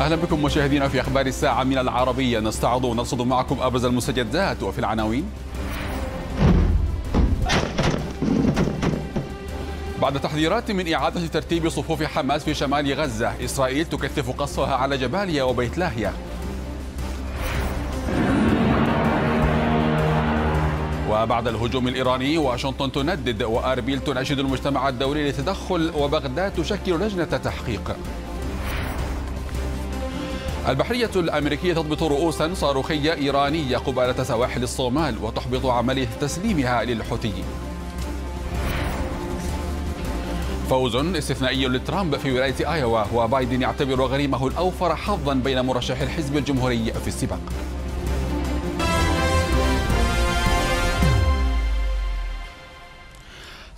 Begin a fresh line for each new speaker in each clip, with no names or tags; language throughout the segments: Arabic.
اهلا بكم مشاهدينا في اخبار الساعه من العربيه نستعرض ونرصد معكم ابرز المستجدات وفي العناوين بعد تحذيرات من اعاده ترتيب صفوف حماس في شمال غزه اسرائيل تكثف قصفها على جباليا وبيت لاهيا وبعد الهجوم الإيراني واشنطن تندد وأربيل تناشد المجتمع الدولي للتدخل وبغداد تشكل لجنة تحقيق البحرية الأمريكية تضبط رؤوسا صاروخية إيرانية قبالة سواحل الصومال وتحبط عملية تسليمها للحوثيين فوز استثنائي لترامب في ولاية آيوا وبايدن يعتبر غريمه الأوفر حظا بين مرشح الحزب الجمهوري في السباق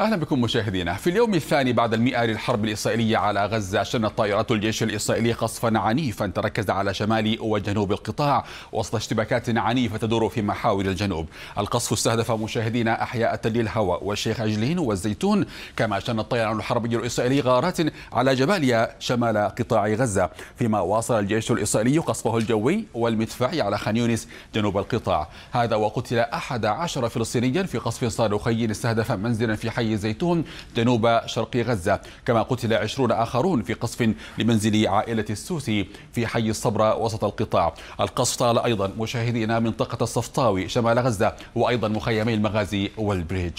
أهلا بكم مشاهدينا في اليوم الثاني بعد المئة للحرب الإسرائيلية على غزة شنت طائرات الجيش الإسرائيلي قصفا عنيفا تركز على شمال وجنوب القطاع وسط اشتباكات عنيفة تدور في محاور الجنوب القصف استهدف مشاهدينا أحياء تل الهوى والشيخ عجلين والزيتون كما شن الطيران الحربي الإسرائيلي غارات على جباليا شمال قطاع غزة فيما واصل الجيش الإسرائيلي قصفه الجوي والمدفعي على خان يونس جنوب القطاع هذا وقتل أحد عشر فلسطينيا في قصف صاروخي استهدف منزلا في حي حي الزيتون جنوب شرق غزة كما قتل عشرون آخرون في قصف لمنزل عائلة السوسي في حي الصبرة وسط القطاع القصف طال أيضا مشاهدينا منطقة الصفطاوي شمال غزة وأيضا مخيمي المغازي والبريج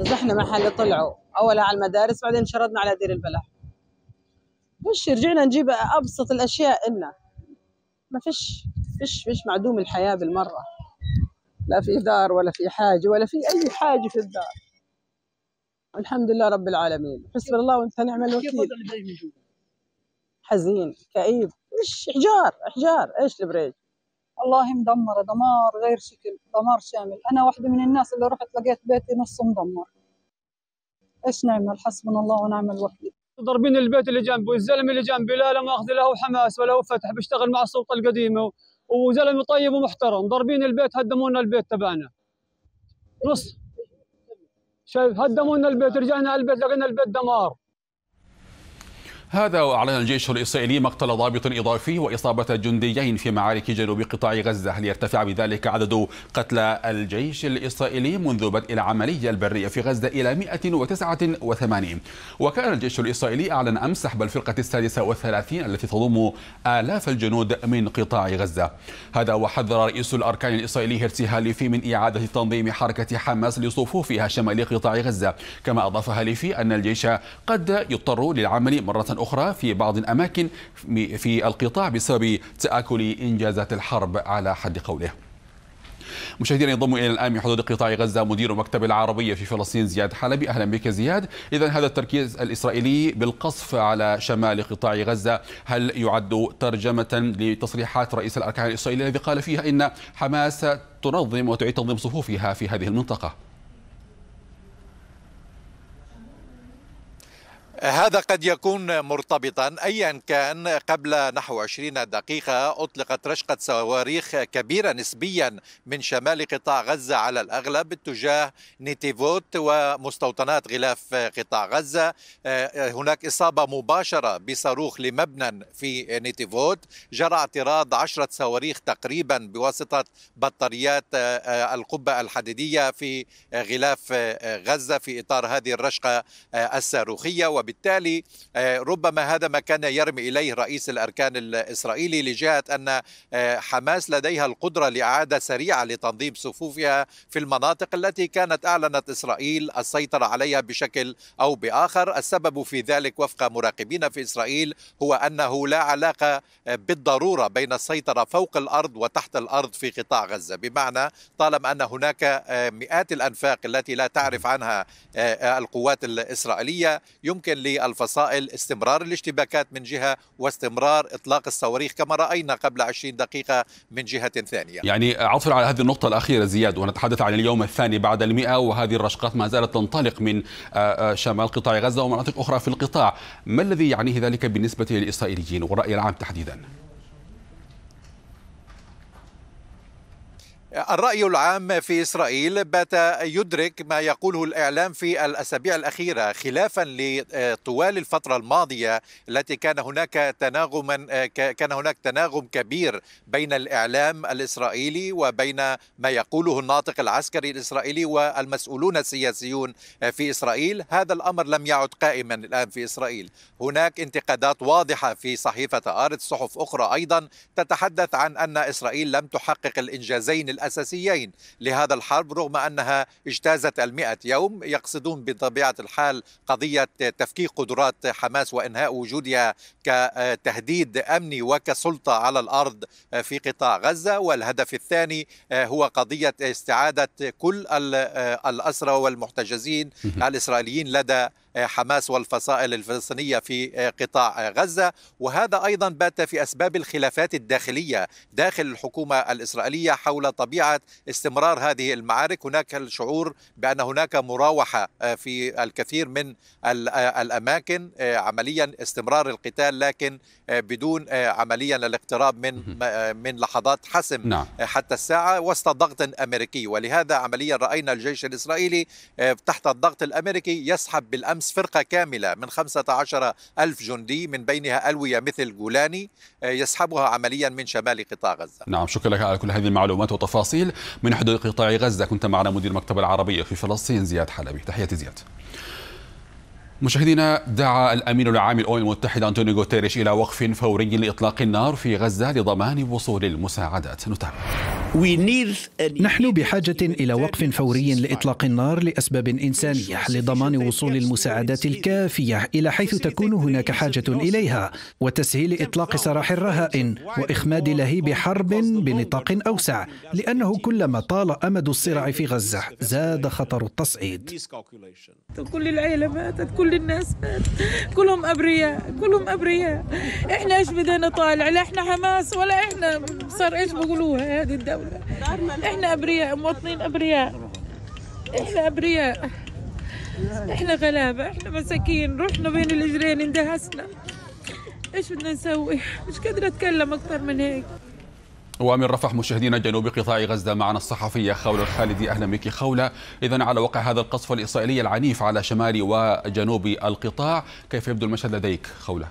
نزحنا محل طلعوا أولا على المدارس بعدين شردنا على دير البلح مش رجعنا نجيب أبسط الأشياء إلنا ما فيش فيش فيش معدوم الحياة بالمرة لا في دار ولا في حاجة ولا في أي حاجة في الدار والحمد لله رب العالمين حسب الله وانت نعم الوكيل حزين كئيب مش احجار احجار ايش البريج
والله مدمره دمار غير شكل دمار شامل انا واحده من الناس اللي رحت لقيت بيتي نص مدمر ايش نعمل حسبنا الله ونعم الوكيل ضاربين
البيت اللي جنبه الزلمه اللي جنبي لا لا ماخذ له حماس ولا هو فتح بيشتغل مع السلطه القديمه وزلمه طيب ومحترم ضاربين البيت هدمونا البيت تبعنا نص شايف هدمونا البيت رجعنا على البيت لقينا البيت دمار
هذا وأعلن الجيش الإسرائيلي مقتل ضابط إضافي وإصابة جنديين في معارك جنوب قطاع غزة ليرتفع بذلك عدد قتلى الجيش الإسرائيلي منذ بدء العملية البرية في غزة إلى 189 وكان الجيش الإسرائيلي أعلن أمس سحب الفرقة السادسة والثلاثين التي تضم آلاف الجنود من قطاع غزة هذا وحذر رئيس الأركان الإسرائيلي هيرسي هاليفي من إعادة تنظيم حركة حماس لصفوفها شمال قطاع غزة كما أضاف هاليفي أن الجيش قد يضطر للعمل مرة أخرى في بعض الأماكن في القطاع بسبب تآكل إنجازات الحرب على حد قوله مشاهدينا ينضم الى الان من حدود قطاع غزه مدير مكتب العربيه في فلسطين زياد حلبي اهلا بك زياد اذا هذا التركيز الاسرائيلي بالقصف على شمال قطاع غزه هل يعد ترجمه لتصريحات رئيس الاركان الاسرائيلي الذي قال فيها ان حماس تنظم وتعيد تنظيم صفوفها في هذه المنطقه
هذا قد يكون مرتبطا ايا كان قبل نحو 20 دقيقه اطلقت رشقه صواريخ كبيره نسبيا من شمال قطاع غزه على الاغلب اتجاه نيتيفوت ومستوطنات غلاف قطاع غزه آه، هناك اصابه مباشره بصاروخ لمبنى في نيتيفوت جرى اعتراض عشرة صواريخ تقريبا بواسطه بطاريات آه، القبه الحديديه في غلاف آه، غزه في اطار هذه الرشقه الصاروخيه وبالتالي آه، ربما هذا ما كان يرمي إليه رئيس الأركان الإسرائيلي لجهة أن آه، حماس لديها القدرة لإعادة سريعة لتنظيم صفوفها في المناطق التي كانت أعلنت إسرائيل السيطرة عليها بشكل أو بآخر السبب في ذلك وفق مراقبين في إسرائيل هو أنه لا علاقة آه، بالضرورة بين السيطرة فوق الأرض وتحت الأرض في قطاع غزة بمعنى طالما أن هناك مئات الأنفاق التي لا تعرف عنها القوات الإسرائيلية يمكن للفصائل استمرار الاشتباكات من جهة واستمرار إطلاق الصواريخ كما رأينا قبل 20 دقيقة من جهة ثانية
يعني عطفا على هذه النقطة الأخيرة زياد ونتحدث عن اليوم الثاني بعد المئة وهذه الرشقات ما زالت تنطلق من آه، آه، شمال قطاع غزة ومناطق أخرى في القطاع ما الذي يعنيه ذلك بالنسبة للإسرائيليين والرأي العام تحديداً
الرأي العام في إسرائيل بات يدرك ما يقوله الإعلام في الأسابيع الأخيرة خلافا لطوال الفترة الماضية التي كان هناك تناغما كان هناك تناغم كبير بين الإعلام الإسرائيلي وبين ما يقوله الناطق العسكري الإسرائيلي والمسؤولون السياسيون في إسرائيل هذا الأمر لم يعد قائما الآن في إسرائيل هناك انتقادات واضحة في صحيفة آرت صحف أخرى أيضا تتحدث عن أن إسرائيل لم تحقق الإنجازين الأساسيين لهذا الحرب رغم أنها اجتازت المئة يوم يقصدون بطبيعة الحال قضية تفكيك قدرات حماس وإنهاء وجودها كتهديد أمني وكسلطة على الأرض في قطاع غزة والهدف الثاني هو قضية استعادة كل الأسرى والمحتجزين الإسرائيليين لدى حماس والفصائل الفلسطينية في قطاع غزة وهذا أيضا بات في أسباب الخلافات الداخلية داخل الحكومة الإسرائيلية حول طبيعة استمرار هذه المعارك هناك الشعور بأن هناك مراوحة آه، في الكثير من آه، الأماكن آه، عمليا استمرار القتال لكن آه، بدون آه، عمليا الاقتراب من آه، من لحظات حسم نعم. حتى الساعه وسط ضغط امريكي ولهذا عمليا راينا الجيش الاسرائيلي تحت الضغط الامريكي يسحب بالامس فرقه كامله من 15 ألف جندي من بينها ألوية مثل جولاني يسحبها عمليا من شمال قطاع غزة
نعم شكرا لك على كل هذه المعلومات والتفاصيل من حدود قطاع غزة كنت معنا مدير المكتبه العربية في فلسطين زياد حلبي تحياتي زياد مشاهدينا دعا الامين العام للامم المتحده انطونيو غوتيريش الى وقف فوري لاطلاق النار في غزه لضمان وصول المساعدات نتابع
نحن بحاجة إلى وقف فوري لإطلاق النار لأسباب إنسانية لضمان وصول المساعدات الكافية إلى حيث تكون هناك حاجة إليها وتسهيل إطلاق سراح الرهائن وإخماد لهيب حرب بنطاق أوسع لأنه كلما طال أمد الصراع في غزة زاد خطر
التصعيد كل العيلة ماتت كل كل الناس مات كلهم ابرياء كلهم ابرياء احنا ايش بدنا طالع لا احنا حماس ولا احنا صار ايش بقولوها هذه الدوله احنا ابرياء مواطنين ابرياء احنا ابرياء احنا غلابه احنا مساكين رحنا بين الاجرين اندهسنا ايش بدنا نسوي مش قادره اتكلم اكثر من هيك
ومن رفح مشاهدينا جنوب قطاع غزة معنا الصحفية خولة الخالدي أهلا بك خولة إذا على وقع هذا القصف الإسرائيلي العنيف على شمال وجنوب القطاع كيف يبدو المشهد لديك خولة؟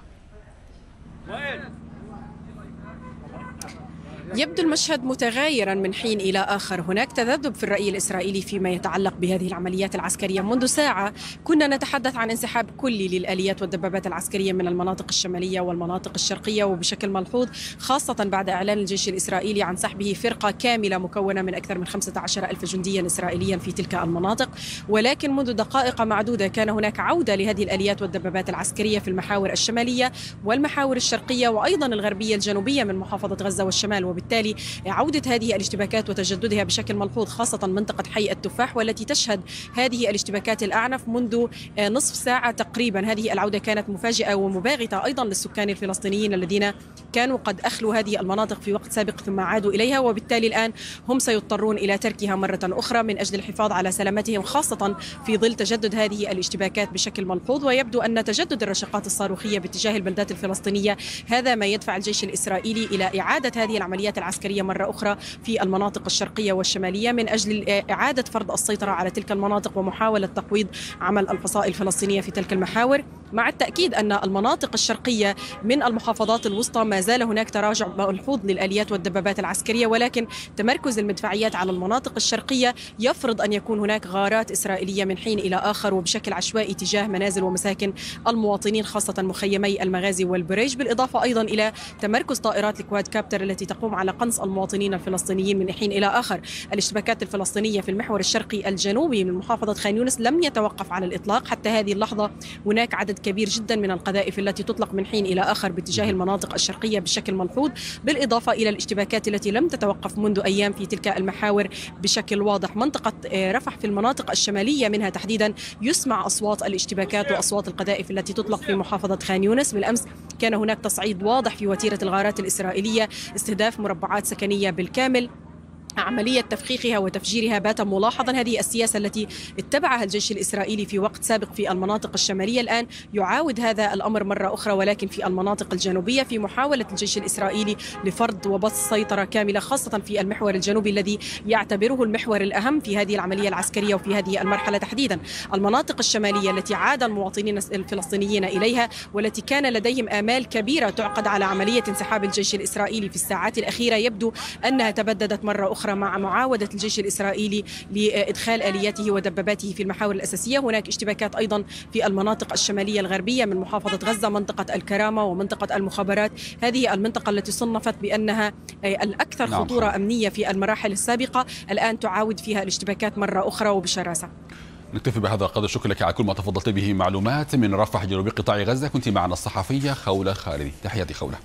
يبدو المشهد متغايرا من حين الى اخر، هناك تذبذب في الراي الاسرائيلي فيما يتعلق بهذه العمليات العسكريه، منذ ساعه كنا نتحدث عن انسحاب كلي للاليات والدبابات العسكريه من المناطق الشماليه والمناطق الشرقيه وبشكل ملحوظ خاصه بعد اعلان الجيش الاسرائيلي عن سحبه فرقه كامله مكونه من اكثر من 15 ألف جنديا اسرائيليا في تلك المناطق، ولكن منذ دقائق معدوده كان هناك عوده لهذه الاليات والدبابات العسكريه في المحاور الشماليه والمحاور الشرقيه وايضا الغربيه الجنوبيه من محافظه غزه والشمال وبالتالي عودة هذه الاشتباكات وتجددها بشكل ملحوظ خاصة منطقة حي التفاح والتي تشهد هذه الاشتباكات الأعنف منذ آه، نصف ساعة تقريبا هذه العودة كانت مفاجئة ومباغتة أيضا للسكان الفلسطينيين الذين كانوا قد أخلوا هذه المناطق في وقت سابق ثم عادوا إليها وبالتالي الآن هم سيضطرون إلى تركها مرة أخرى من أجل الحفاظ على سلامتهم خاصة في ظل تجدد هذه الاشتباكات بشكل ملحوظ ويبدو أن تجدد الرشقات الصاروخية باتجاه البلدات الفلسطينية هذا ما يدفع الجيش الإسرائيلي إلى إعادة هذه العملية العمليات العسكرية مرة أخرى في المناطق الشرقية والشمالية من أجل إعادة فرض السيطرة على تلك المناطق ومحاولة تقويض عمل الفصائل الفلسطينية في تلك المحاور مع التأكيد أن المناطق الشرقية من المحافظات الوسطى ما زال هناك تراجع ملحوظ للآليات والدبابات العسكرية ولكن تمركز المدفعيات على المناطق الشرقية يفرض أن يكون هناك غارات إسرائيلية من حين إلى آخر وبشكل عشوائي تجاه منازل ومساكن المواطنين خاصة مخيمي المغازي والبريج بالإضافة أيضا إلى تمركز طائرات الكواد كابتر التي تقوم على قنص المواطنين الفلسطينيين من حين إلى آخر الاشتباكات الفلسطينية في المحور الشرقي الجنوبي من محافظة خان يونس لم يتوقف على الإطلاق حتى هذه اللحظة هناك عدد كبير جدا من القذائف التي تطلق من حين إلى آخر باتجاه المناطق الشرقية بشكل ملحوظ بالإضافة إلى الاشتباكات التي لم تتوقف منذ أيام في تلك المحاور بشكل واضح منطقة آه، رفح في المناطق الشمالية منها تحديدا يسمع أصوات الاشتباكات وأصوات القذائف التي تطلق في محافظة خان يونس بالأمس كان هناك تصعيد واضح في وتيرة الغارات الإسرائيلية استهداف مربعات سكنية بالكامل عملية تفخيخها وتفجيرها بات ملاحظا هذه السياسة التي اتبعها الجيش الإسرائيلي في وقت سابق في المناطق الشمالية الآن يعاود هذا الأمر مرة أخرى ولكن في المناطق الجنوبية في محاولة الجيش الإسرائيلي لفرض وبسط سيطرة كاملة خاصة في المحور الجنوبي الذي يعتبره المحور الأهم في هذه العملية العسكرية وفي هذه المرحلة تحديدا المناطق الشمالية التي عاد المواطنين الفلسطينيين إليها والتي كان لديهم آمال كبيرة تعقد على عملية انسحاب الجيش الإسرائيلي في الساعات الأخيرة يبدو أنها تبددت مرة أخرى أخرى مع معاودة الجيش الإسرائيلي لإدخال آلياته ودباباته في المحاور الأساسية هناك اشتباكات أيضا في المناطق الشمالية الغربية من محافظة غزة منطقة الكرامة ومنطقة المخابرات هذه المنطقة التي صنفت بأنها الأكثر نعم. خطورة أمنية في المراحل السابقة الآن تعاود فيها الاشتباكات مرة أخرى وبشراسة
نكتفي بهذا القدر شكرا لك على كل ما تفضلت به معلومات من رفح جنوب قطاع غزة كنت معنا الصحفية خولة خالدي تحياتي خولة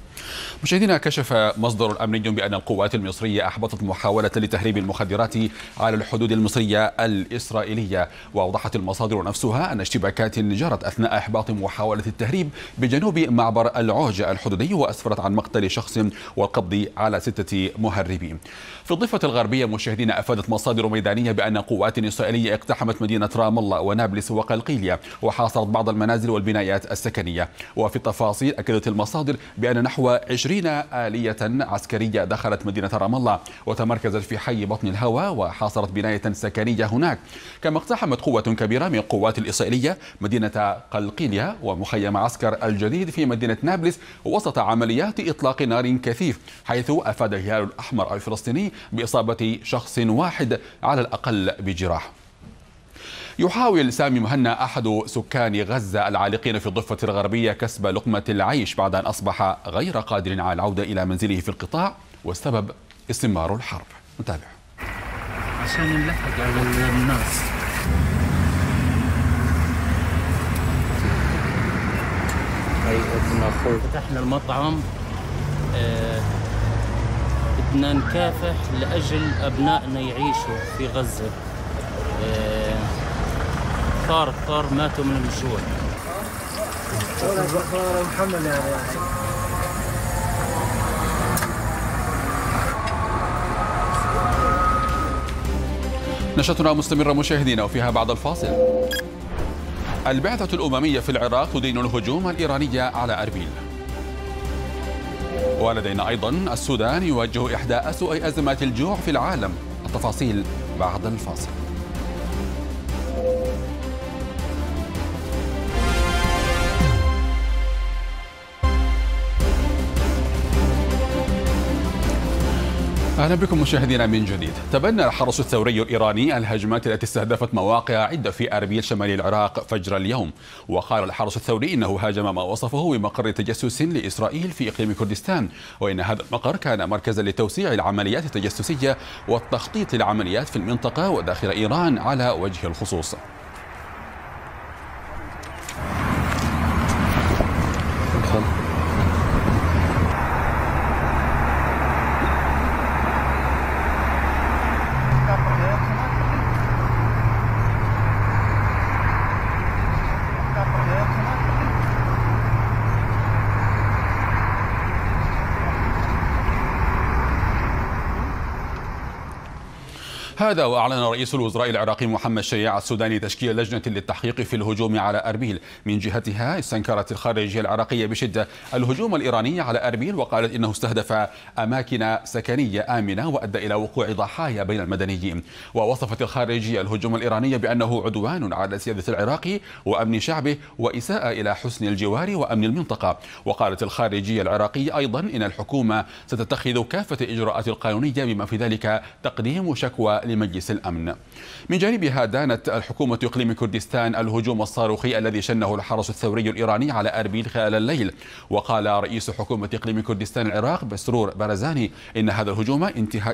مشاهدينا كشف مصدر أمني بأن القوات المصرية أحبطت محاولة لتهريب المخدرات على الحدود المصرية الإسرائيلية وأوضحت المصادر نفسها أن اشتباكات جرت أثناء إحباط محاولة التهريب بجنوب معبر العوج الحدودي وأسفرت عن مقتل شخص والقبض على ستة مهربين في الضفة الغربية مشاهدينا أفادت مصادر ميدانية بأن قوات إسرائيلية اقتحمت مدينة رام الله ونابلس وقلقيلية وحاصرت بعض المنازل والبنايات السكنية وفي التفاصيل أكدت المصادر بأن نحو 20 آلية عسكرية دخلت مدينة رام الله وتمركزت في حي بطن الهوى وحاصرت بناية سكنية هناك كما اقتحمت قوة كبيرة من القوات الإسرائيلية مدينة قلقيلية ومخيم عسكر الجديد في مدينة نابلس وسط عمليات إطلاق نار كثيف حيث أفاد الهلال الأحمر الفلسطيني بإصابة شخص واحد على الأقل بجراح يحاول سامي مهنا أحد سكان غزة العالقين في الضفة الغربية كسب لقمة العيش بعد أن أصبح غير قادر على العودة إلى منزله في القطاع والسبب استمرار الحرب نتابع
عشان نلحق على الناس
فتحنا المطعم آه، بدنا نكافح لأجل أبنائنا يعيشوا في غزة آه، الثار الثار ماتوا من الجوع
محمد
نشرتنا مستمرة مشاهدينا وفيها بعد الفاصل البعثة الأممية في العراق تدين الهجوم الإيراني على أربيل ولدينا أيضا السودان يواجه إحدى أسوأ أزمات الجوع في العالم التفاصيل بعد الفاصل اهلا بكم مشاهدينا من جديد، تبنى الحرس الثوري الايراني الهجمات التي استهدفت مواقع عده في اربيل شمال العراق فجر اليوم، وقال الحرس الثوري انه هاجم ما وصفه بمقر تجسس لاسرائيل في اقليم كردستان، وان هذا المقر كان مركزا لتوسيع العمليات التجسسيه والتخطيط للعمليات في المنطقه وداخل ايران على وجه الخصوص. هذا وأعلن رئيس الوزراء العراقي محمد شيع السوداني تشكيل لجنة للتحقيق في الهجوم على أربيل من جهتها استنكرت الخارجية العراقية بشدة الهجوم الإيراني على أربيل وقالت إنه استهدف أماكن سكنية آمنة وأدى إلى وقوع ضحايا بين المدنيين ووصفت الخارجية الهجوم الإيراني بأنه عدوان على سيادة العراقي وأمن شعبه وإساءة إلى حسن الجوار وأمن المنطقة وقالت الخارجية العراقية أيضا إن الحكومة ستتخذ كافة الإجراءات القانونية بما في ذلك تقديم شكوى لما مجلس الأمن من جانبها دانت الحكومة إقليم كردستان الهجوم الصاروخي الذي شنه الحرس الثوري الإيراني على أربيل خلال الليل وقال رئيس حكومة إقليم كردستان العراق بسرور بارزاني إن هذا الهجوم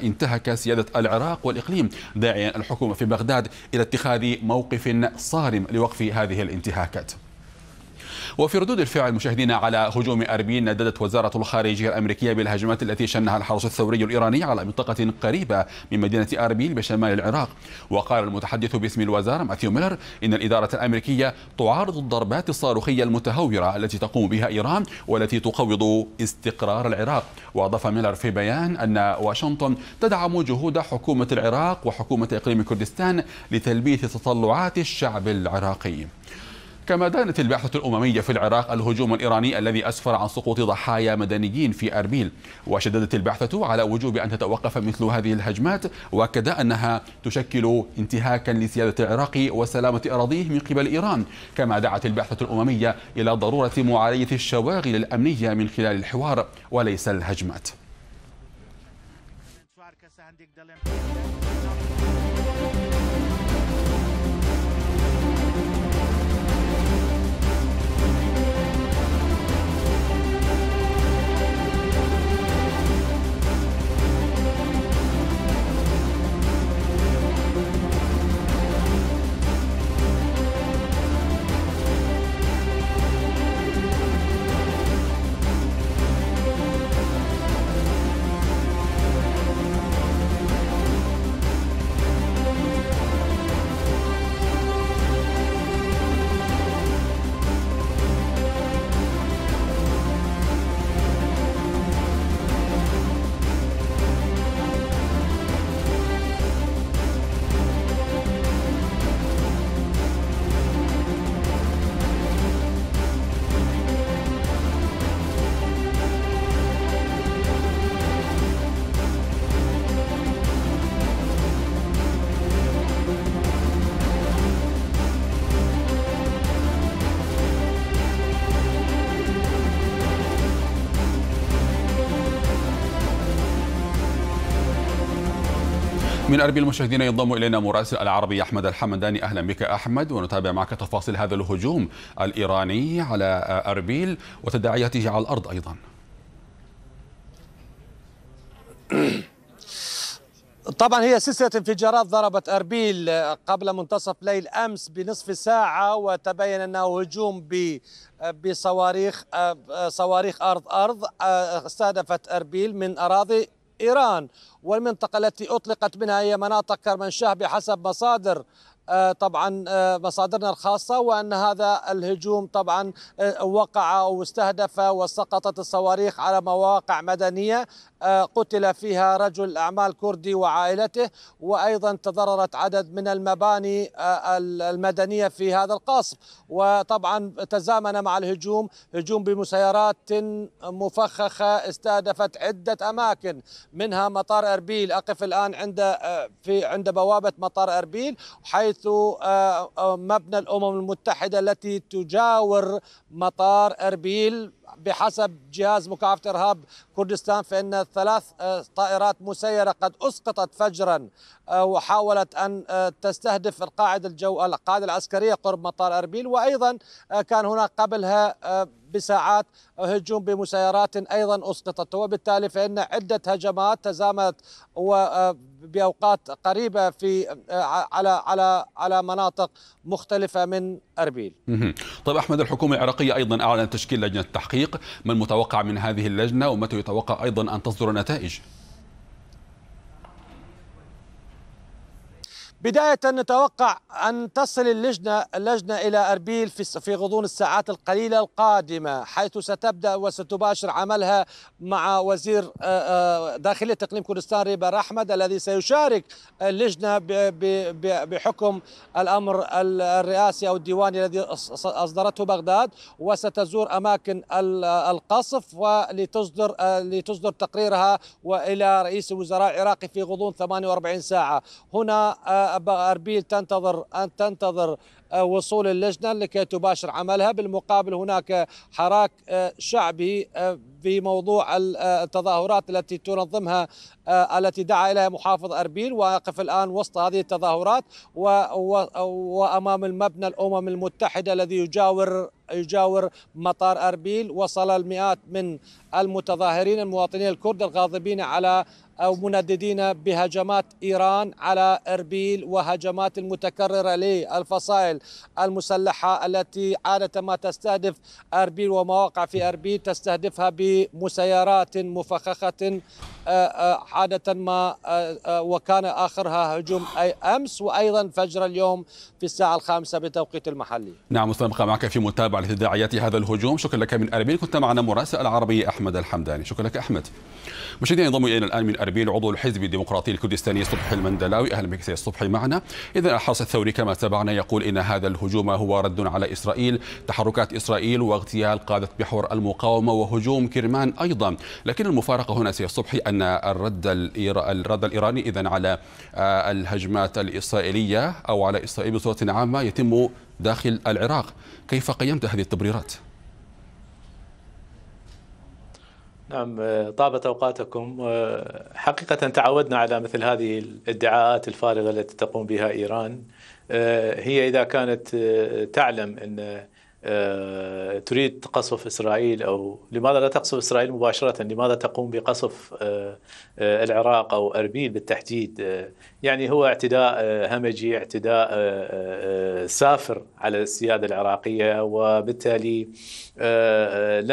انتهك سيادة العراق والإقليم داعيا الحكومة في بغداد إلى اتخاذ موقف صارم لوقف هذه الانتهاكات وفي ردود الفعل مشاهدينا على هجوم أربيل نددت وزارة الخارجية الأمريكية بالهجمات التي شنها الحرس الثوري الإيراني على منطقة قريبة من مدينة أربيل بشمال العراق وقال المتحدث باسم الوزارة ماثيو ميلر إن الإدارة الأمريكية تعارض الضربات الصاروخية المتهورة التي تقوم بها إيران والتي تقوض استقرار العراق وأضاف ميلر في بيان أن واشنطن تدعم جهود حكومة العراق وحكومة إقليم كردستان لتلبية تطلعات الشعب العراقي كما دانت البعثة الأممية في العراق الهجوم الإيراني الذي أسفر عن سقوط ضحايا مدنيين في أربيل وشددت البعثة على وجوب أن تتوقف مثل هذه الهجمات وأكد أنها تشكل انتهاكا لسيادة العراق وسلامة أراضيه من قبل إيران كما دعت البعثة الأممية إلى ضرورة معالجة الشواغل الأمنية من خلال الحوار وليس الهجمات من أربيل المشاهدين ينضم إلينا مراسل العربي أحمد الحمداني أهلا بك أحمد ونتابع معك تفاصيل هذا الهجوم الإيراني على أربيل وتداعياته على الأرض أيضا
طبعا هي سلسلة انفجارات ضربت أربيل قبل منتصف ليل أمس بنصف ساعة وتبين أنه هجوم ب بصواريخ آه، آه، صواريخ أرض أرض آه، استهدفت أربيل من أراضي إيران والمنطقة التي أطلقت منها هي مناطق كرمنشاه بحسب مصادر آه، طبعا آه، مصادرنا الخاصة وأن هذا الهجوم طبعا آه، وقع أو استهدف وسقطت الصواريخ على مواقع مدنية قتل فيها رجل أعمال كردي وعائلته وأيضا تضررت عدد من المباني المدنية في هذا القصف وطبعا تزامن مع الهجوم هجوم بمسيرات مفخخة استهدفت عدة أماكن منها مطار أربيل أقف الآن عند في عند بوابة مطار أربيل حيث حيث آه، آه، مبنى الامم المتحده التي تجاور مطار اربيل بحسب جهاز مكافحة إرهاب كردستان فإن ثلاث آه، طائرات مسيرة قد أسقطت فجرا آه، وحاولت أن آه، تستهدف القاعدة الجو القاعدة العسكرية قرب مطار أربيل وأيضا كان هناك قبلها بساعات هجوم بمسيرات ايضا اسقطت وبالتالي فان عده هجمات تزامنت باوقات قريبه في على على على مناطق مختلفه من اربيل.
طيب احمد الحكومه العراقيه ايضا اعلنت تشكيل لجنه تحقيق التحقيق ما المتوقع من هذه اللجنة ومتى يتوقع أيضا أن تصدر نتائج؟
بداية نتوقع أن تصل اللجنة, اللجنة إلى أربيل في, في غضون الساعات القليلة القادمة حيث ستبدأ وستباشر عملها مع وزير آه، آه، داخلية إقليم كردستان ريبا أحمد الذي سيشارك اللجنة بحكم الأمر الرئاسي أو الديواني الذي أصدرته بغداد وستزور أماكن القصف ولتصدر آه، لتصدر تقريرها وإلى رئيس الوزراء العراقي في غضون 48 ساعة هنا اربيل تنتظر ان تنتظر آه، وصول اللجنه لكي تباشر عملها بالمقابل هناك حراك آه، شعبي آه، في موضوع التظاهرات التي تنظمها التي دعا اليها محافظ اربيل واقف الان وسط هذه التظاهرات وامام المبنى الامم المتحده الذي يجاور يجاور مطار اربيل وصل المئات من المتظاهرين المواطنين الكرد الغاضبين على أو منددين بهجمات إيران على إربيل وهجمات المتكررة للفصائل المسلحة التي عادة ما تستهدف أربيل ومواقع في أربيل تستهدفها بمسيرات مفخخة آه، آه، عادة ما آه، وكان آخرها هجوم أي أمس وأيضا فجر اليوم في الساعة الخامسة بتوقيت المحلي
نعم مستمع معك في متابعة لتداعيات هذا الهجوم شكرا لك من أربيل كنت معنا مراسل العربي أحمد الحمداني شكرا لك أحمد مشاهدينا ينضم إلينا الآن من أربيل الحربيل عضو الحزب الديمقراطي الكردستاني صبحي المندلاوي اهلا بك سيد صبحي معنا اذا الحرس الثوري كما تابعنا يقول ان هذا الهجوم هو رد على اسرائيل تحركات اسرائيل واغتيال قاده بحور المقاومه وهجوم كرمان ايضا لكن المفارقه هنا سيد صبحي ان الرد الرد الايراني اذا على آه، الهجمات الاسرائيليه او على اسرائيل بصوره عامه يتم داخل العراق كيف قيمت هذه التبريرات
نعم آه، طابت اوقاتكم آه، حقيقه تعودنا على مثل هذه الادعاءات الفارغه التي تقوم بها ايران آه، هي اذا كانت تعلم ان آه، تريد قصف اسرائيل او لماذا لا تقصف اسرائيل مباشره؟ لماذا تقوم بقصف آه، آه، العراق او اربيل بالتحديد؟ يعني هو اعتداء همجي، اعتداء سافر على السياده العراقيه وبالتالي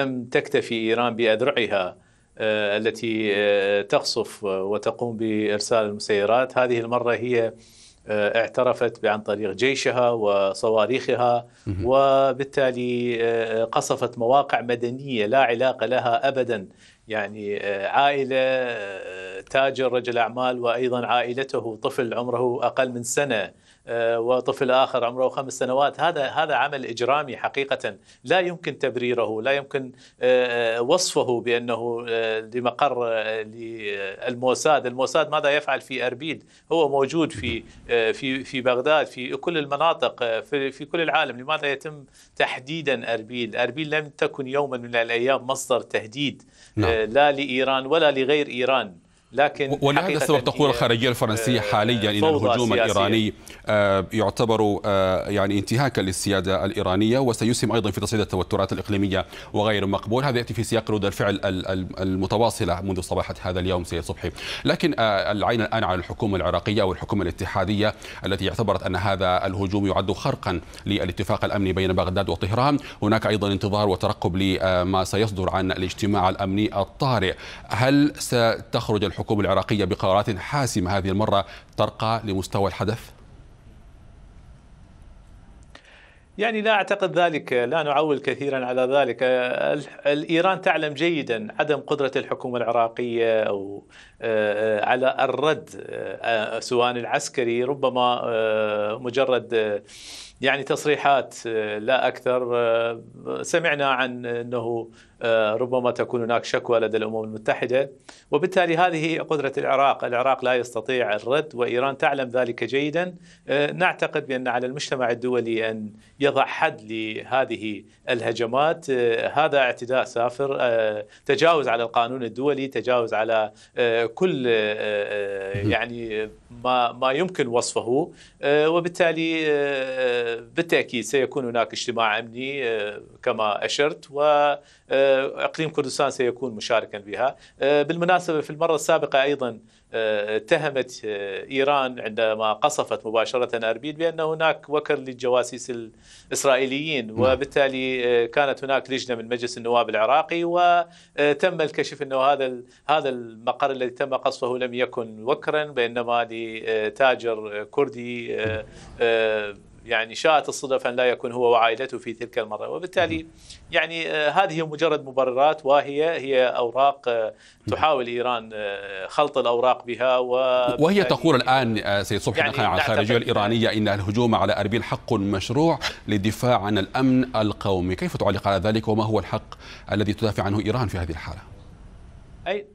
لم تكتفي ايران باذرعها التي تقصف وتقوم بارسال المسيرات، هذه المره هي آه، اعترفت عن طريق جيشها وصواريخها وبالتالي آه، آه، قصفت مواقع مدنيه لا علاقه لها ابدا يعني عائله تاجر رجل اعمال وايضا عائلته طفل عمره اقل من سنه آه، وطفل اخر عمره خمس سنوات هذا هذا عمل اجرامي حقيقه لا يمكن تبريره لا يمكن آه، آه، وصفه بانه لمقر للموساد، الموساد ماذا يفعل في اربيل؟ هو موجود في في في بغداد في كل المناطق في في كل العالم، لماذا يتم تحديدا اربيل؟ اربيل لم تكن يوما من الايام مصدر تهديد لا, نعم. لا لايران ولا لغير ايران. لكن ولهذا السبب تقول
الخارجيه الفرنسيه آه، حاليا ان الهجوم سياسية. الايراني آه، يعتبر آه، يعني انتهاكا للسياده الايرانيه وسيسهم ايضا في تصعيد التوترات الاقليميه وغير مقبول هذا ياتي في سياق رد الفعل المتواصله منذ صباحه هذا اليوم سيد صبحي لكن العين الان على الحكومه العراقيه او الحكومه الاتحاديه التي اعتبرت ان هذا الهجوم يعد خرقا للاتفاق الامني بين بغداد وطهران هناك ايضا انتظار وترقب لما سيصدر عن الاجتماع الامني الطارئ هل ستخرج الحكومه الحكومة العراقية بقرارات حاسمة هذه المرة ترقى لمستوى الحدث؟
يعني لا اعتقد ذلك لا نعول كثيرا على ذلك الايران تعلم جيدا عدم قدره الحكومه العراقيه آه، على الرد آه، آه، سواء العسكري ربما مجرد يعني تصريحات آه، لا اكثر آه، سمعنا عن انه آه، ربما تكون هناك شكوى لدى الامم المتحده وبالتالي هذه قدره العراق، العراق لا يستطيع الرد وايران تعلم ذلك جيدا نعتقد بان على المجتمع الدولي ان يضع حد لهذه الهجمات هذا اعتداء سافر تجاوز على القانون الدولي، تجاوز على كل يعني ما ما يمكن وصفه وبالتالي بالتأكيد سيكون هناك اجتماع أمني آه، كما أشرت وإقليم آه، كردستان سيكون مشاركا بها آه، بالمناسبة في المرة السابقة أيضا اتهمت إيران عندما قصفت مباشرة أربيل بأن هناك وكر للجواسيس الإسرائيليين نعم. وبالتالي كانت هناك لجنة من مجلس النواب العراقي وتم الكشف أنه هذا هذا المقر الذي تم قصفه لم يكن وكرا بإنما لتاجر كردي يعني شاءت الصدف أن لا يكون هو وعائلته في تلك المرة وبالتالي يعني آه، هذه مجرد مبررات واهية هي أوراق آه، تحاول إيران آه، خلط الأوراق بها و وهي يعني
تقول الآن سيد صبحي يعني على الخارجية الإيرانية أن الهجوم على أربيل حق مشروع للدفاع عن الأمن القومي كيف تعلق على ذلك وما هو الحق الذي تدافع عنه إيران في هذه الحالة؟
أي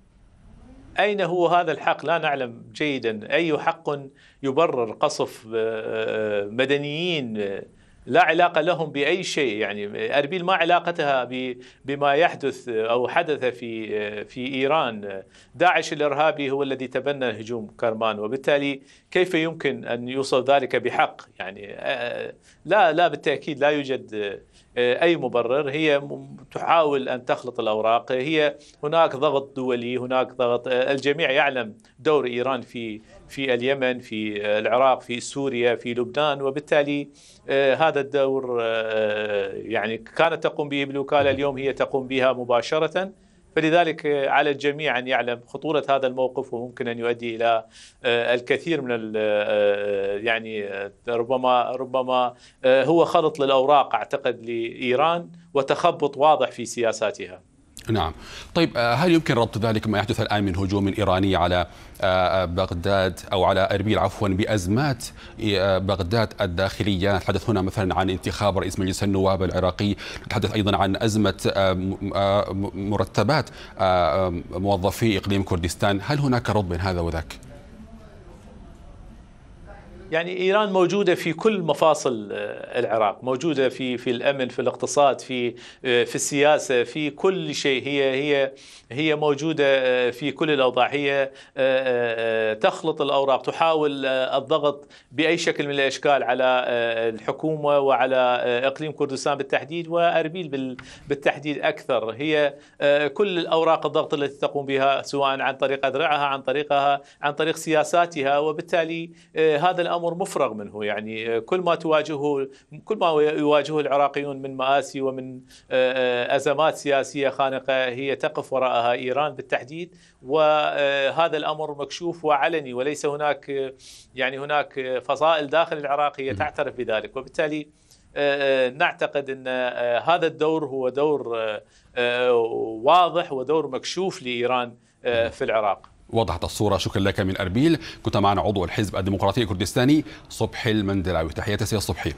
أين هو هذا الحق لا نعلم جيدا أي حق يبرر قصف آه، آه، مدنيين آه، لا علاقة لهم بأي شيء يعني أربيل ما علاقتها بما يحدث أو حدث في في إيران داعش الإرهابي هو الذي تبنى هجوم كرمان وبالتالي كيف يمكن أن يوصف ذلك بحق يعني آه، لا لا بالتأكيد لا يوجد آه، أي مبرر هي تحاول أن تخلط الأوراق هي هناك ضغط دولي هناك ضغط آه، الجميع يعلم دور إيران في في اليمن في العراق في سوريا في لبنان وبالتالي آه، هذا الدور آه، يعني كانت تقوم به بالوكالة اليوم هي تقوم بها مباشرة فلذلك آه، على الجميع ان يعلم خطوره هذا الموقف وممكن ان يؤدي الى الكثير من يعني ربما ربما هو خلط للاوراق اعتقد لايران وتخبط واضح في سياساتها.
نعم طيب آه، هل يمكن ربط ذلك ما يحدث الآن من هجوم إيراني على آه، آه، بغداد أو على أربيل عفوا بأزمات بغداد الداخلية نتحدث هنا مثلا عن انتخاب رئيس مجلس النواب العراقي نتحدث أيضا عن أزمة مرتبات موظفي إقليم كردستان هل هناك ربط بين هذا وذاك؟
يعني ايران موجوده في كل مفاصل آه، العراق، موجوده في في الامن، في الاقتصاد، في آه، في السياسه، في كل شيء هي هي هي موجوده آه، في كل الاوضاع، هي تخلط الاوراق، تحاول الضغط باي شكل من الاشكال على الحكومه وعلى اقليم كردستان بالتحديد واربيل بالتحديد اكثر، هي كل الاوراق الضغط التي تقوم بها سواء عن طريق اذرعها، عن طريقها، عن طريق سياساتها وبالتالي هذا الامر امر مفرغ منه يعني آه، كل ما تواجهه كل ما يواجهه العراقيون من مآسي ومن آه، آه، ازمات سياسيه خانقه هي تقف وراءها ايران بالتحديد وهذا الامر مكشوف وعلني وليس هناك يعني هناك فصائل داخل العراق هي تعترف بذلك وبالتالي نعتقد ان هذا الدور هو دور واضح ودور مكشوف لايران في العراق
وضحت الصورة شكرا لك من أربيل كنت معنا عضو الحزب الديمقراطي الكردستاني صبحي المندلاوي تحياتي سيد صبحي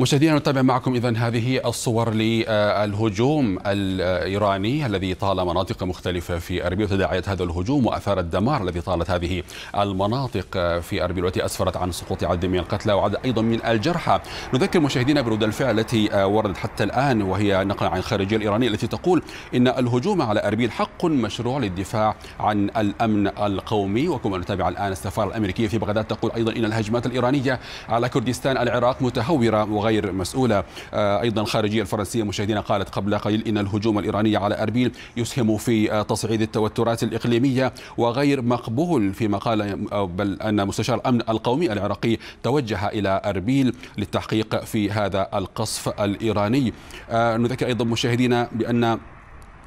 مشاهدينا نتابع معكم اذا هذه الصور للهجوم الايراني الذي طال مناطق مختلفه في اربيل وتداعيات هذا الهجوم واثار الدمار الذي طالت هذه المناطق في اربيل والتي اسفرت عن سقوط عدد من القتلى وعدد ايضا من الجرحى. نذكر مشاهدينا برد الفعل التي وردت حتى الان وهي نقلا عن الخارجيه الايرانيه التي تقول ان الهجوم على اربيل حق مشروع للدفاع عن الامن القومي وكما نتابع الان السفاره الامريكيه في بغداد تقول ايضا ان الهجمات الايرانيه على كردستان العراق متهوره وغير غير مسؤولة آه، أيضا الخارجية الفرنسية مشاهدينا قالت قبل قليل إن الهجوم الإيراني على أربيل يسهم في آه، تصعيد التوترات الإقليمية وغير مقبول فيما قال آه، بل أن مستشار الأمن القومي العراقي توجه إلى أربيل للتحقيق في هذا القصف الإيراني نذكر أيضا مشاهدينا بأن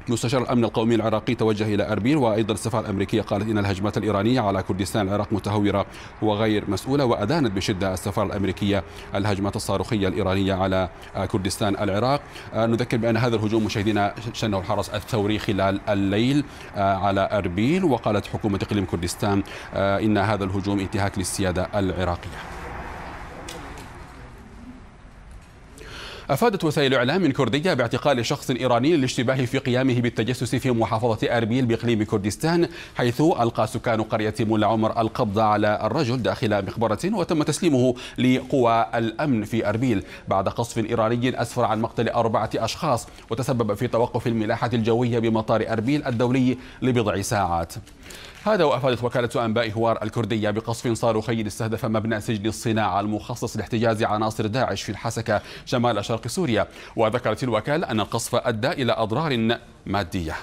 مستشار الأمن القومي العراقي توجه إلى أربيل وأيضا السفارة الأمريكية قالت إن الهجمات الإيرانية على كردستان العراق متهورة وغير مسؤولة وأدانت بشدة السفارة الأمريكية الهجمات الصاروخية الإيرانية على كردستان العراق آه، نذكر بأن هذا الهجوم مشاهدينا شنه الحرس الثوري خلال الليل آه، على أربيل وقالت حكومة إقليم كردستان آه، إن هذا الهجوم انتهاك للسيادة العراقية أفادت وسائل إعلام كردية باعتقال شخص إيراني للاشتباه في قيامه بالتجسس في محافظة أربيل بإقليم كردستان حيث ألقى سكان قرية مولى عمر القبض على الرجل داخل مقبرة وتم تسليمه لقوى الأمن في أربيل بعد قصف إيراني أسفر عن مقتل أربعة أشخاص وتسبب في توقف الملاحة الجوية بمطار أربيل الدولي لبضع ساعات هذا وأفادت وكالة أنباء هوار الكردية بقصف صاروخي استهدف مبنى سجن الصناعة المخصص لاحتجاز عناصر داعش في الحسكة شمال شرق سوريا وذكرت الوكالة أن القصف أدى إلى أضرار مادية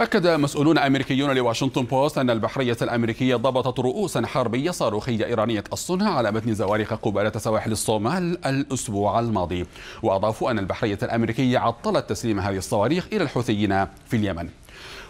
أكد مسؤولون أمريكيون لواشنطن بوست أن البحرية الأمريكية ضبطت رؤوسا حربية صاروخية إيرانية الصنع على متن زوارق قبالة سواحل الصومال الأسبوع الماضي وأضافوا أن البحرية الأمريكية عطلت تسليم هذه الصواريخ إلى الحوثيين في اليمن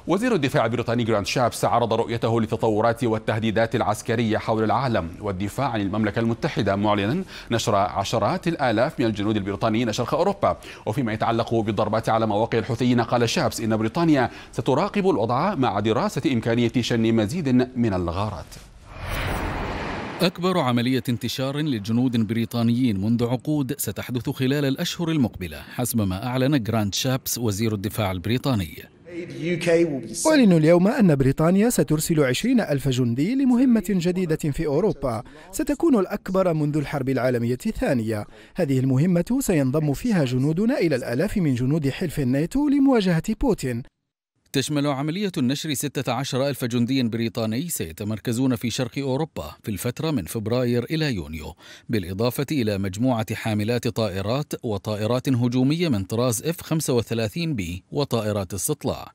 وزير الدفاع البريطاني جراند شابس عرض رؤيته للتطورات والتهديدات العسكرية حول العالم والدفاع عن المملكة المتحدة معلنا نشر عشرات الآلاف من الجنود البريطانيين شرق أوروبا وفيما يتعلق بالضربات على مواقع الحوثيين قال شابس إن بريطانيا ستراقب الوضع مع دراسة إمكانية شن مزيد من الغارات
أكبر عملية انتشار لجنود بريطانيين منذ عقود ستحدث خلال الأشهر المقبلة حسب ما أعلن جراند شابس وزير الدفاع البريطاني
أعلن اليوم أن بريطانيا سترسل عشرين ألف جندي لمهمة جديدة في أوروبا ستكون الأكبر منذ الحرب العالمية الثانية هذه المهمة سينضم فيها جنودنا إلى الآلاف من جنود حلف الناتو لمواجهة بوتين
تشمل عملية النشر 16 ألف جندي بريطاني سيتمركزون في شرق أوروبا في الفترة من فبراير إلى يونيو بالإضافة إلى مجموعة حاملات طائرات وطائرات هجومية من طراز F-35B وطائرات استطلاع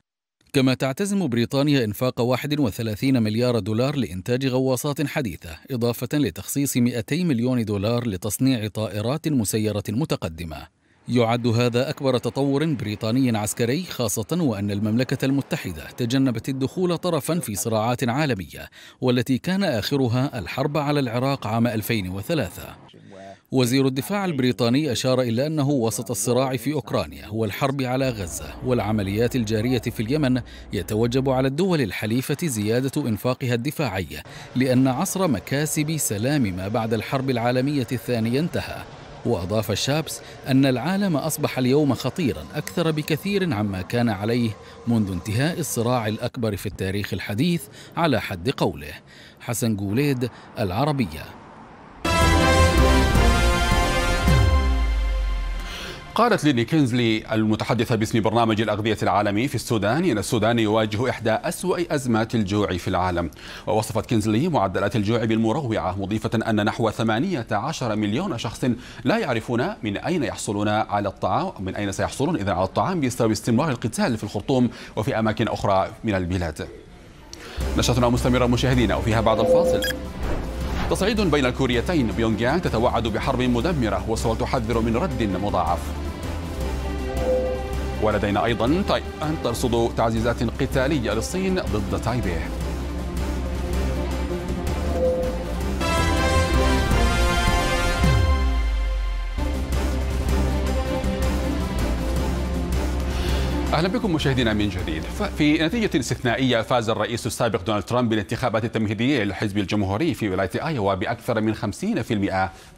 كما تعتزم بريطانيا إنفاق 31 مليار دولار لإنتاج غواصات حديثة إضافة لتخصيص 200 مليون دولار لتصنيع طائرات مسيرة متقدمة يعد هذا أكبر تطور بريطاني عسكري خاصة وأن المملكة المتحدة تجنبت الدخول طرفا في صراعات عالمية والتي كان آخرها الحرب على العراق عام 2003 وزير الدفاع البريطاني أشار إلى أنه وسط الصراع في أوكرانيا والحرب على غزة والعمليات الجارية في اليمن يتوجب على الدول الحليفة زيادة إنفاقها الدفاعي لأن عصر مكاسب سلام ما بعد الحرب العالمية الثانية انتهى وأضاف الشابس أن العالم أصبح اليوم خطيرا أكثر بكثير عما كان عليه منذ انتهاء الصراع الأكبر في التاريخ الحديث على حد قوله حسن
جوليد العربية قالت ليني كينزلي المتحدثة باسم برنامج الأغذية العالمي في السودان أن السودان يواجه إحدى أسوأ أزمات الجوع في العالم ووصفت كينزلي معدلات الجوع بالمروعة مضيفة أن نحو 18 مليون شخص لا يعرفون من أين يحصلون على الطعام من أين سيحصلون إذا على الطعام بسبب استمرار القتال في الخرطوم وفي أماكن أخرى من البلاد نشرتنا مستمرة مشاهدينا وفيها بعض الفاصل تصعيد بين الكوريتين بيونغيان تتوعد بحرب مدمرة وسول تحذر من رد مضاعف ولدينا أيضا تايوان ترصد تعزيزات قتالية للصين ضد تايبيه اهلا بكم مشاهدينا من جديد في نتيجه استثنائيه فاز الرئيس السابق دونالد ترامب بالانتخابات التمهيديه للحزب الجمهوري في ولايه ايوا باكثر من 50%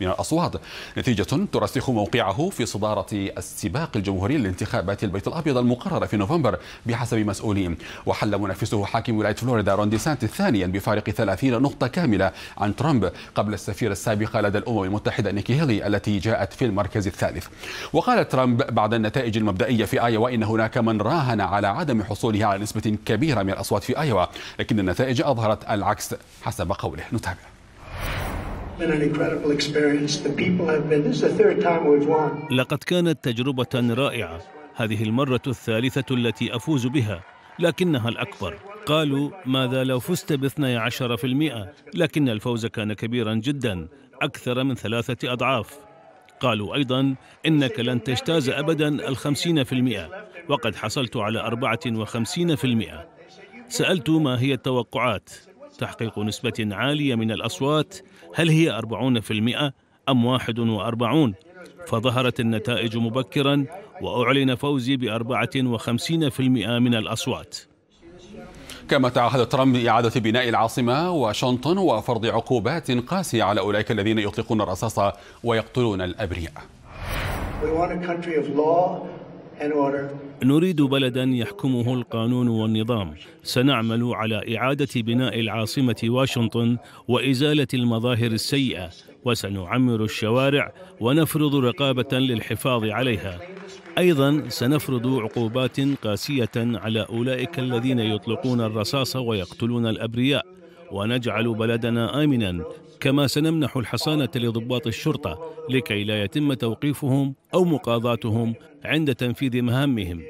من الاصوات نتيجه ترسخ موقعه في صداره السباق الجمهوري لانتخابات البيت الابيض المقرره في نوفمبر بحسب مسؤولين وحل منافسه حاكم ولايه فلوريدا رون ديسانت ثانيا بفارق 30 نقطه كامله عن ترامب قبل السفيره السابقه لدى الامم المتحده نيكي هيلي التي جاءت في المركز الثالث وقال ترامب بعد النتائج المبدئيه في ايوا ان هناك من راهن على عدم حصولها على نسبة كبيرة من الأصوات في أيوا لكن النتائج أظهرت العكس حسب
قوله نتابع لقد كانت تجربة رائعة هذه المرة الثالثة التي أفوز بها لكنها الأكبر قالوا ماذا لو فزت ب 12% لكن الفوز كان كبيرا جدا أكثر من ثلاثة أضعاف قالوا أيضا إنك لن تجتاز أبدا الخمسين في المئة وقد حصلت على أربعة وخمسين في المئة سألت ما هي التوقعات تحقيق نسبة عالية من الأصوات هل هي أربعون في المئة أم واحد وأربعون فظهرت النتائج مبكرا وأعلن فوزي بأربعة وخمسين في المئة من الأصوات كما تعهد ترامب إعادة بناء العاصمة واشنطن
وفرض عقوبات قاسية على أولئك الذين يطلقون الرصاص ويقتلون الأبرياء
نريد بلدا يحكمه القانون والنظام سنعمل على اعاده بناء العاصمه واشنطن وازاله المظاهر السيئه وسنعمر الشوارع ونفرض رقابه للحفاظ عليها أيضا سنفرض عقوبات قاسية على أولئك الذين يطلقون الرصاص ويقتلون الأبرياء ونجعل بلدنا آمنا كما سنمنح الحصانة لضباط الشرطة لكي لا يتم توقيفهم أو مقاضاتهم عند تنفيذ مهامهم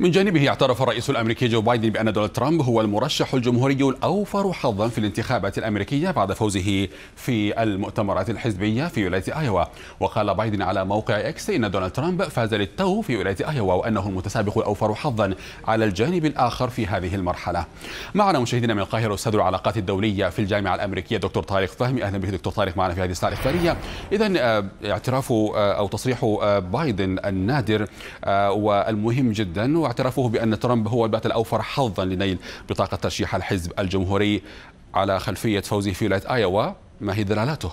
من جانبه اعترف الرئيس الامريكي جو بايدن بان دونالد ترامب هو المرشح الجمهوري الاوفر حظا في الانتخابات الامريكيه بعد فوزه في المؤتمرات الحزبيه في ولايه ايوا وقال بايدن على موقع اكس ان دونالد ترامب فاز للتو في ولايه ايوا وانه المتسابق الاوفر حظا على الجانب الاخر في هذه المرحله. معنا مشاهدينا من القاهره استاذ العلاقات الدوليه في الجامعه الامريكيه دكتور طارق فهمي اهلا بك دكتور طارق معنا في هذه الساعه الاخباريه. اذا آه، اعتراف آه، او تصريح آه، بايدن النادر والمهم جدا الآن واعترفوه بأن ترامب هو البات الأوفر حظا لنيل بطاقة ترشيح الحزب الجمهوري على خلفية فوزه في ولاية آيوا ما هي دلالاته؟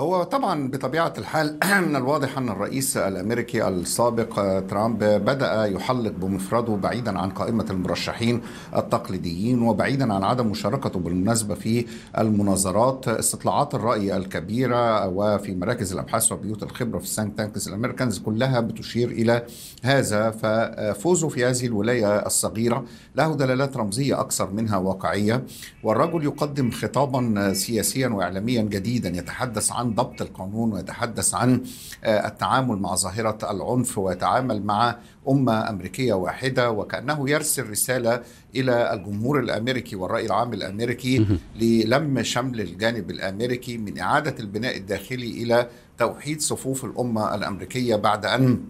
هو طبعا بطبيعه الحال من الواضح ان الرئيس الامريكي السابق ترامب بدا يحلق بمفرده بعيدا عن قائمه المرشحين التقليديين وبعيدا عن عدم مشاركته بالمناسبه في المناظرات استطلاعات الراي الكبيره وفي مراكز الابحاث وبيوت الخبره في السانك تانكس الامريكانز كلها بتشير الى هذا ففوزه في هذه الولايه الصغيره له دلالات رمزيه اكثر منها واقعيه والرجل يقدم خطابا سياسيا واعلاميا جديدا يتحدث عن عن ضبط القانون ويتحدث عن آه، التعامل مع ظاهرة العنف ويتعامل مع أمة أمريكية واحدة وكأنه يرسل رسالة إلى الجمهور الأمريكي والرأي العام الأمريكي للم شمل الجانب الأمريكي من إعادة البناء الداخلي إلى توحيد صفوف الأمة الأمريكية بعد أن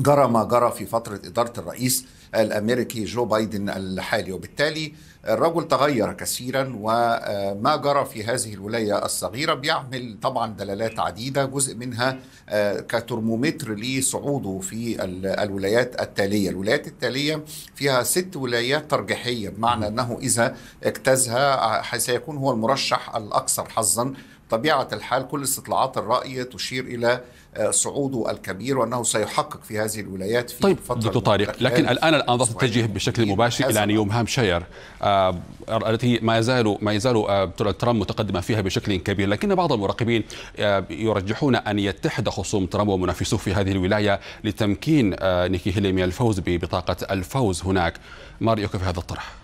جرى ما جرى في فترة إدارة الرئيس الامريكي جو بايدن الحالي وبالتالي الرجل تغير كثيرا وما جرى في هذه الولايه الصغيره بيعمل طبعا دلالات عديده جزء منها آه، كترمومتر لصعوده في الولايات التاليه، الولايات التاليه فيها ست ولايات ترجيحيه بمعنى انه اذا اجتازها آه، سيكون هو المرشح الاكثر حظا طبيعة الحال كل استطلاعات الرأي تشير إلى آه، صعوده الكبير وأنه سيحقق في هذه الولايات في طيب فترة دكتور طارق لكن الآن
الآن تتجه بشكل مباشر إلى نيوم هامشير آه، التي ما يزال ما يزال آه، ترامب متقدمة فيها بشكل كبير لكن بعض المراقبين يرجحون أن يتحد خصوم ترامب ومنافسوه في هذه الولاية لتمكين نيكي هيلي من الفوز ببطاقة الفوز هناك ما رأيك في هذا الطرح؟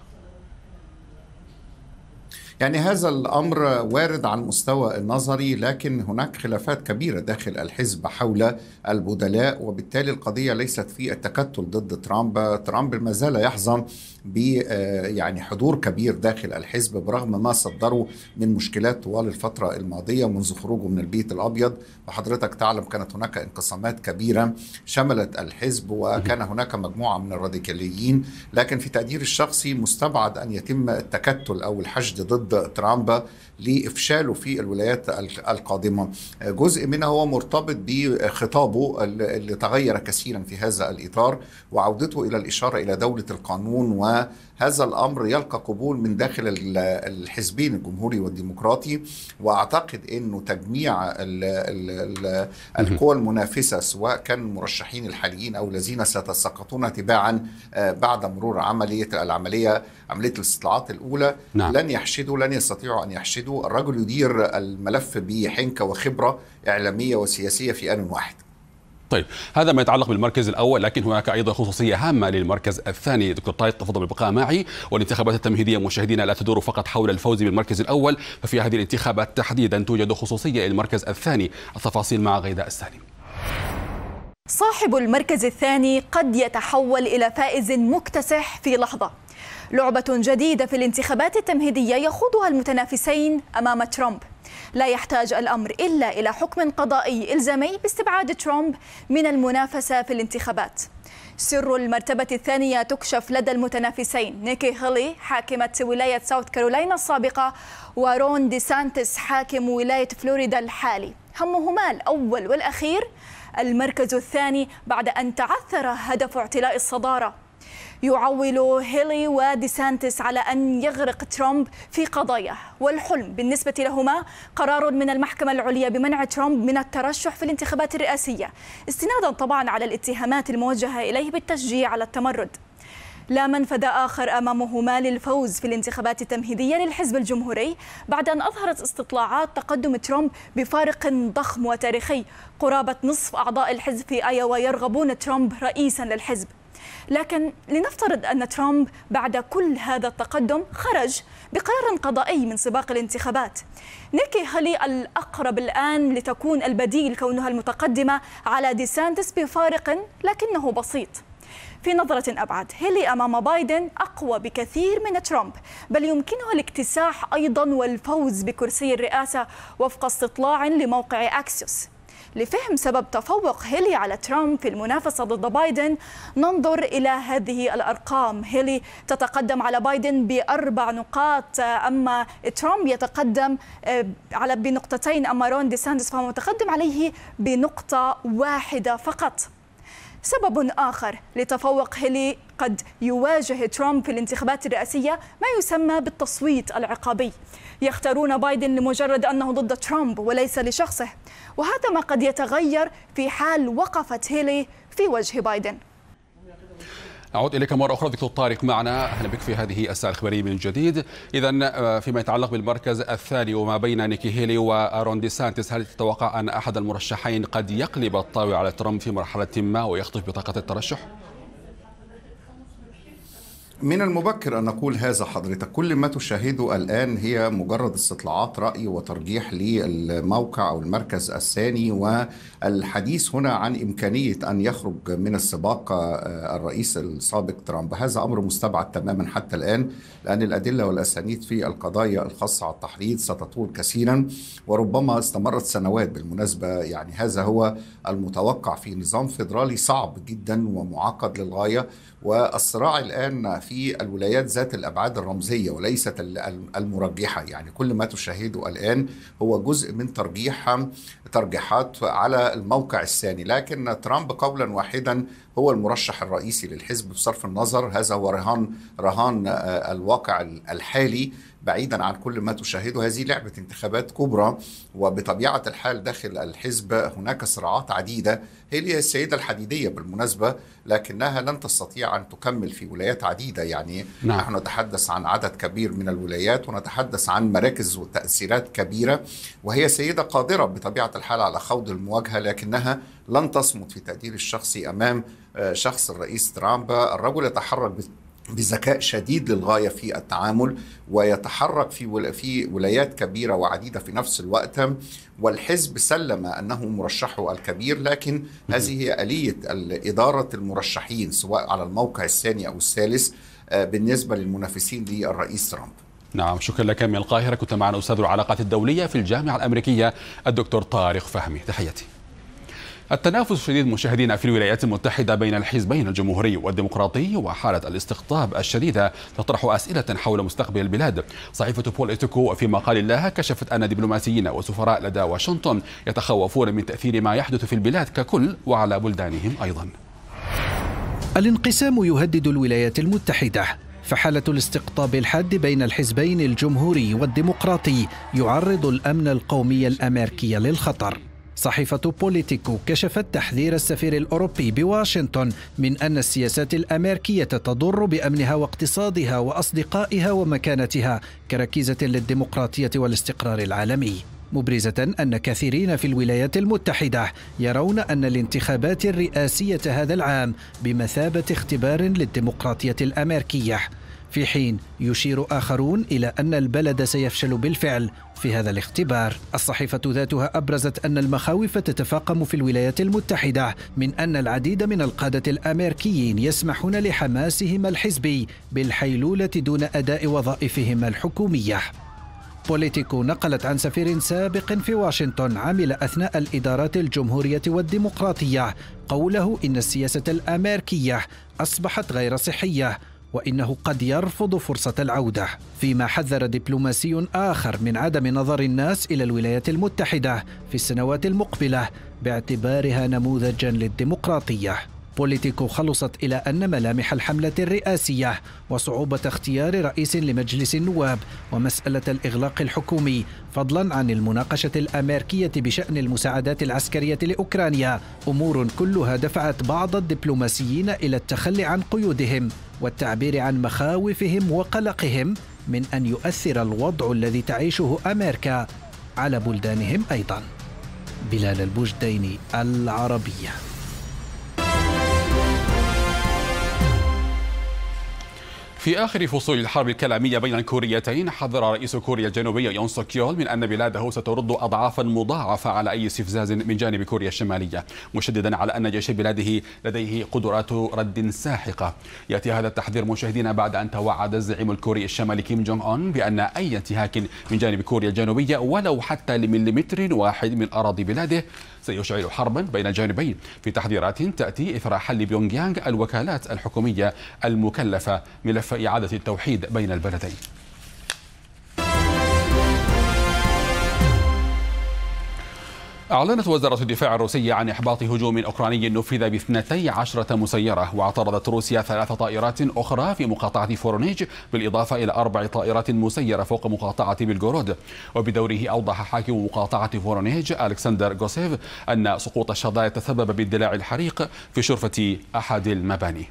يعني هذا الأمر وارد على المستوى النظري لكن هناك خلافات كبيرة داخل الحزب حول البدلاء وبالتالي القضية ليست في التكتل ضد ترامب ترامب ما زال يحظى ب آه، يعني حضور كبير داخل الحزب برغم ما صدره من مشكلات طوال الفترة الماضية منذ خروجه من البيت الأبيض وحضرتك تعلم كانت هناك انقسامات كبيرة شملت الحزب وكان هناك مجموعة من الراديكاليين لكن في تقدير الشخصي مستبعد أن يتم التكتل أو الحشد ضد ضد ترامب لافشاله في الولايات القادمه جزء منها هو مرتبط بخطابه اللي تغير كثيرا في هذا الاطار وعودته الى الاشاره الى دوله القانون و هذا الامر يلقى قبول من داخل الحزبين الجمهوري والديمقراطي واعتقد انه تجميع الـ الـ القوى المنافسه سواء كان المرشحين الحاليين او الذين سيتساقطون تباعا آه، بعد مرور عمليه العمليه عمليه الاستطلاعات الاولى نعم. لن يحشدوا لن يستطيعوا ان يحشدوا الرجل يدير الملف بحنكه وخبره اعلاميه وسياسيه في ان واحد
طيب هذا ما يتعلق بالمركز الاول لكن هناك ايضا خصوصيه هامه للمركز الثاني دكتور طارق تفضل بالبقاء معي والانتخابات التمهيديه مشاهدينا لا تدور فقط حول الفوز بالمركز الاول ففي هذه الانتخابات تحديدا توجد خصوصيه للمركز الثاني التفاصيل مع غيداء السالم
صاحب المركز الثاني قد يتحول الى فائز مكتسح في لحظه لعبه جديده في الانتخابات التمهيديه يخوضها المتنافسين امام ترامب لا يحتاج الأمر إلا إلى حكم قضائي إلزامي باستبعاد ترامب من المنافسة في الانتخابات سر المرتبة الثانية تكشف لدى المتنافسين نيكي هيلي حاكمة ولاية ساوث كارولينا السابقة ورون دي سانتس حاكم ولاية فلوريدا الحالي همهما الأول والأخير المركز الثاني بعد أن تعثر هدف اعتلاء الصدارة يعول هيلي وديسانتس على أن يغرق ترامب في قضاياه والحلم بالنسبة لهما قرار من المحكمة العليا بمنع ترامب من الترشح في الانتخابات الرئاسية استنادا طبعا على الاتهامات الموجهة إليه بالتشجيع على التمرد لا منفذ آخر أمامهما للفوز في الانتخابات التمهيدية للحزب الجمهوري بعد أن أظهرت استطلاعات تقدم ترامب بفارق ضخم وتاريخي قرابة نصف أعضاء الحزب في آيوا يرغبون ترامب رئيسا للحزب لكن لنفترض أن ترامب بعد كل هذا التقدم خرج بقرار قضائي من سباق الانتخابات نيكي هالي الأقرب الآن لتكون البديل كونها المتقدمة على ديسانتس بفارق لكنه بسيط في نظرة أبعد هيلي أمام بايدن أقوى بكثير من ترامب بل يمكنها الاكتساح أيضا والفوز بكرسي الرئاسة وفق استطلاع لموقع أكسيوس لفهم سبب تفوق هيلي على ترامب في المنافسة ضد بايدن ننظر إلى هذه الأرقام هيلي تتقدم على بايدن بأربع نقاط أما ترامب يتقدم آه، على بنقطتين أما رون دي ساندس فهو متقدم عليه بنقطة واحدة فقط سبب آخر لتفوق هيلي قد يواجه ترامب في الانتخابات الرئاسية ما يسمى بالتصويت العقابي يختارون بايدن لمجرد أنه ضد ترامب وليس لشخصه وهذا ما قد يتغير في حال وقفت هيلي في وجه بايدن
أعود إليك مرة أخرى دكتور طارق معنا أهلا بك في هذه الساعة الخبرية من جديد إذا آه، فيما يتعلق بالمركز الثاني وما بين نيكي هيلي وأرون دي سانتس هل تتوقع أن أحد المرشحين قد يقلب الطاولة على ترامب في مرحلة ما ويخطف بطاقة الترشح؟
من المبكر أن نقول هذا حضرتك كل ما تشاهده الآن هي مجرد استطلاعات رأي وترجيح للموقع أو المركز الثاني والحديث هنا عن إمكانية أن يخرج من السباق آه، الرئيس السابق ترامب هذا أمر مستبعد تماما حتى الآن لأن الأدلة والأسانيد في القضايا الخاصة على التحريض ستطول كثيرا وربما استمرت سنوات بالمناسبة يعني هذا هو المتوقع في نظام فيدرالي صعب جدا ومعقد للغاية والصراع الآن في الولايات ذات الابعاد الرمزيه وليست المرجحه يعني كل ما تشاهده الان هو جزء من ترجيح ترجيحات على الموقع الثاني لكن ترامب قولا واحدا هو المرشح الرئيسي للحزب بصرف النظر هذا هو رهان رهان آه، الواقع الحالي بعيدا عن كل ما تشاهده هذه لعبة انتخابات كبرى وبطبيعة الحال داخل الحزب هناك صراعات عديدة هي السيدة الحديدية بالمناسبة لكنها لن تستطيع أن تكمل في ولايات عديدة يعني نعم. نحن نتحدث عن عدد كبير من الولايات ونتحدث عن مراكز وتأثيرات كبيرة وهي سيدة قادرة بطبيعة الحال على خوض المواجهة لكنها لن تصمد في تقديري الشخصي أمام آه، شخص الرئيس ترامب الرجل يتحرك بذكاء شديد للغايه في التعامل ويتحرك في في ولايات كبيره وعديده في نفس الوقت والحزب سلم انه مرشحه الكبير لكن هذه هي اليه اداره المرشحين سواء على الموقع الثاني او الثالث آه، بالنسبه للمنافسين للرئيس ترامب.
نعم شكرا لك من القاهره كنت معنا استاذ العلاقات الدوليه في الجامعه الامريكيه الدكتور طارق فهمي تحياتي. التنافس الشديد مشاهدينا في الولايات المتحدة بين الحزبين الجمهوري والديمقراطي وحالة الاستقطاب الشديدة تطرح أسئلة حول مستقبل البلاد صحيفة بوليتيكو في مقال لها كشفت أن دبلوماسيين وسفراء لدى واشنطن يتخوفون من تأثير ما يحدث في البلاد ككل وعلى بلدانهم أيضا
الانقسام يهدد الولايات المتحدة فحالة الاستقطاب الحاد بين الحزبين الجمهوري والديمقراطي يعرض الأمن القومي الأمريكي للخطر صحيفة بوليتيكو كشفت تحذير السفير الأوروبي بواشنطن من أن السياسات الأمريكية تضر بأمنها واقتصادها وأصدقائها ومكانتها كركيزة للديمقراطية والاستقرار العالمي مبرزة أن كثيرين في الولايات المتحدة يرون أن الانتخابات الرئاسية هذا العام بمثابة اختبار للديمقراطية الأمريكية في حين يشير آخرون إلى أن البلد سيفشل بالفعل في هذا الاختبار الصحيفة ذاتها أبرزت أن المخاوف تتفاقم في الولايات المتحدة من أن العديد من القادة الأمريكيين يسمحون لحماسهم الحزبي بالحيلولة دون أداء وظائفهم الحكومية بوليتيكو نقلت عن سفير سابق في واشنطن عمل أثناء الإدارات الجمهورية والديمقراطية قوله إن السياسة الأمريكية أصبحت غير صحية وانه قد يرفض فرصه العوده فيما حذر دبلوماسي اخر من عدم نظر الناس الى الولايات المتحده في السنوات المقبله باعتبارها نموذجا للديمقراطيه بوليتيكو خلصت إلى أن ملامح الحملة الرئاسية وصعوبة اختيار رئيس لمجلس النواب ومسألة الإغلاق الحكومي فضلا عن المناقشة الأمريكية بشأن المساعدات العسكرية لأوكرانيا أمور كلها دفعت بعض الدبلوماسيين إلى التخلي عن قيودهم والتعبير عن مخاوفهم وقلقهم من أن يؤثر الوضع الذي تعيشه أمريكا على بلدانهم أيضا بلال البوجديني العربيه
في آخر فصول الحرب الكلامية بين الكوريتين حذر رئيس كوريا الجنوبية يون سوكيول من أن بلاده سترد أضعافا مضاعفة على أي استفزاز من جانب كوريا الشمالية مشددا على أن جيش بلاده لديه قدرات رد ساحقة يأتي هذا التحذير مشاهدينا بعد أن توعد الزعيم الكوري الشمالي كيم جونغ أون بأن أي انتهاك من جانب كوريا الجنوبية ولو حتى لمليمتر واحد من أراضي بلاده سيشعل حربا بين الجانبين في تحذيرات تأتي إثر حل بيونغيانغ الوكالات الحكومية المكلفة ملف إعادة التوحيد بين البلدين أعلنت وزارة الدفاع الروسية عن إحباط هجوم أوكراني نفذ باثنتي عشرة مسيرة واعترضت روسيا ثلاث طائرات أخرى في مقاطعة فورنيج بالإضافة إلى أربع طائرات مسيرة فوق مقاطعة بلغورود وبدوره أوضح حاكم مقاطعة فورنيج ألكسندر غوسيف أن سقوط الشظايا تسبب بالدلاع الحريق في شرفة أحد المباني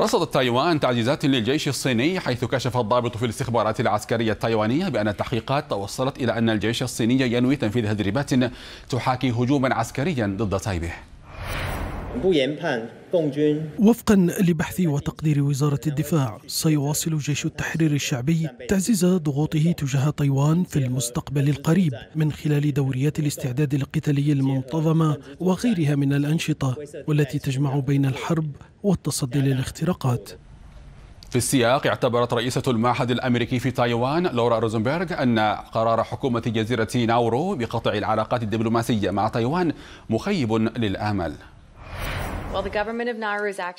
رصدت تايوان تعزيزات للجيش الصيني حيث كشف الضابط في الاستخبارات العسكرية التايوانية بأن التحقيقات توصلت إلى أن الجيش الصيني ينوي تنفيذ تدريبات تحاكي هجوما عسكريا ضد تايبه
وفقا لبحث وتقدير وزارة الدفاع سيواصل جيش التحرير الشعبي تعزيز ضغوطه تجاه تايوان في المستقبل القريب من خلال دوريات الاستعداد القتالي المنتظمة وغيرها من الأنشطة والتي تجمع بين الحرب والتصدي للاختراقات
في السياق اعتبرت رئيسة المعهد الأمريكي في تايوان لورا روزنبرغ أن قرار حكومة جزيرة ناورو بقطع العلاقات الدبلوماسية مع تايوان مخيب للآمل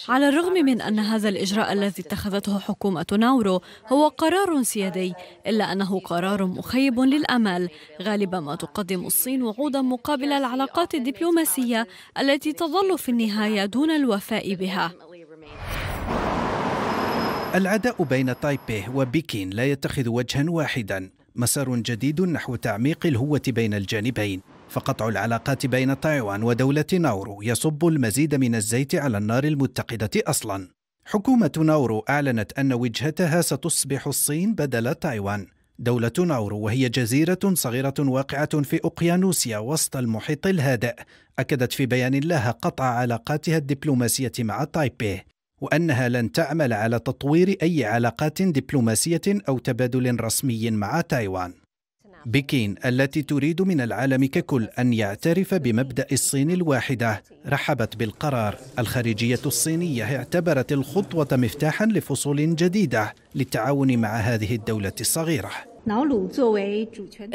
على الرغم من أن هذا الإجراء الذي اتخذته حكومة ناورو هو قرار سيادي إلا أنه قرار مخيب للأمال غالبا ما تقدم الصين وعودا مقابل العلاقات الدبلوماسية التي تظل في النهاية دون الوفاء بها
العداء بين تايبيه وبكين لا يتخذ وجها واحدا مسار جديد نحو تعميق الهوة بين الجانبين فقطع العلاقات بين تايوان ودولة ناورو يصب المزيد من الزيت على النار المتقدة أصلا حكومة ناورو أعلنت أن وجهتها ستصبح الصين بدل تايوان دولة ناورو وهي جزيرة صغيرة واقعة في أوقيانوسيا وسط المحيط الهادئ أكدت في بيان لها قطع علاقاتها الدبلوماسية مع تايبي وأنها لن تعمل على تطوير أي علاقات دبلوماسية أو تبادل رسمي مع تايوان بكين التي تريد من العالم ككل أن يعترف بمبدأ الصين الواحدة رحبت بالقرار الخارجية الصينية اعتبرت الخطوة مفتاحا لفصول جديدة للتعاون مع هذه الدولة الصغيرة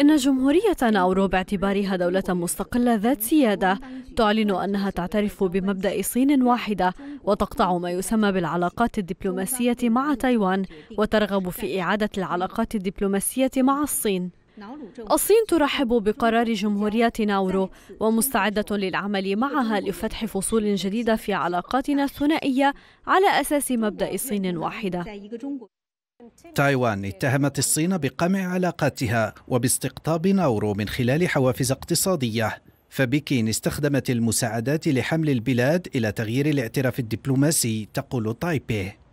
إن جمهورية ناورو باعتبارها دولة مستقلة ذات سيادة تعلن أنها تعترف بمبدأ صين واحدة وتقطع ما يسمى بالعلاقات الدبلوماسية مع تايوان وترغب في إعادة العلاقات الدبلوماسية مع الصين الصين ترحب بقرار جمهورية ناورو ومستعدة للعمل معها لفتح فصول جديدة في علاقاتنا الثنائية على أساس مبدأ صين واحدة
تايوان اتهمت الصين بقمع علاقاتها وباستقطاب ناورو من خلال حوافز اقتصادية فبكين استخدمت المساعدات لحمل البلاد إلى تغيير الاعتراف الدبلوماسي تقول تايبيه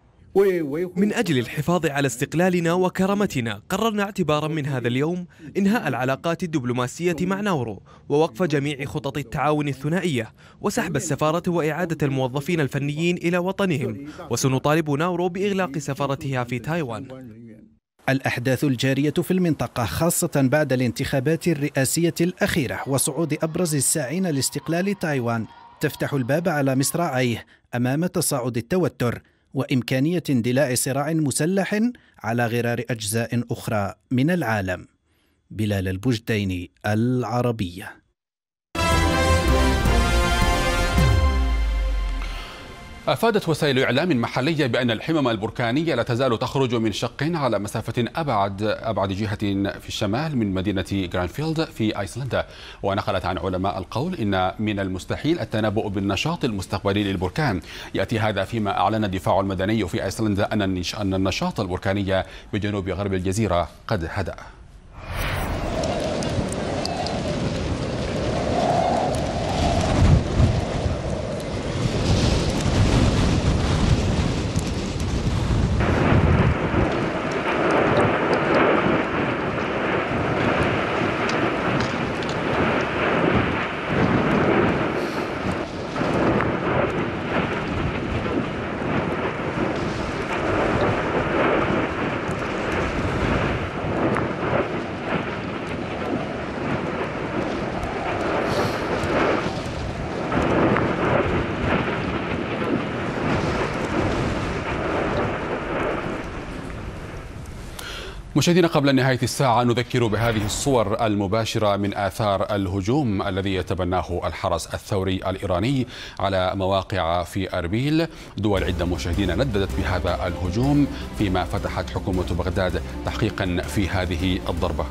من أجل الحفاظ
على استقلالنا وكرامتنا قررنا اعتبارا من هذا اليوم إنهاء العلاقات الدبلوماسية مع ناورو ووقف جميع خطط التعاون الثنائية وسحب السفارة وإعادة الموظفين الفنيين إلى وطنهم وسنطالب ناورو بإغلاق سفارتها في تايوان
الأحداث الجارية في المنطقة خاصة بعد الانتخابات الرئاسية الأخيرة وصعود أبرز الساعين لاستقلال تايوان تفتح الباب على مصراعيه أمام تصاعد التوتر وامكانيه اندلاع صراع مسلح على غرار اجزاء اخرى من العالم بلال البجدين
العربيه أفادت وسائل إعلام محلية بأن الحمم البركانية لا تزال تخرج من شق على مسافة أبعد أبعد جهة في الشمال من مدينة جرانفيلد في أيسلندا ونقلت عن علماء القول إن من المستحيل التنبؤ بالنشاط المستقبلي للبركان يأتي هذا فيما أعلن الدفاع المدني في أيسلندا أن النشاط البركاني بجنوب غرب الجزيرة قد هدأ مشاهدينا قبل نهاية الساعة نذكر بهذه الصور المباشرة من آثار الهجوم الذي يتبناه الحرس الثوري الإيراني على مواقع في أربيل دول عدة مشاهدينا نددت بهذا الهجوم فيما فتحت حكومة بغداد تحقيقا في هذه الضربة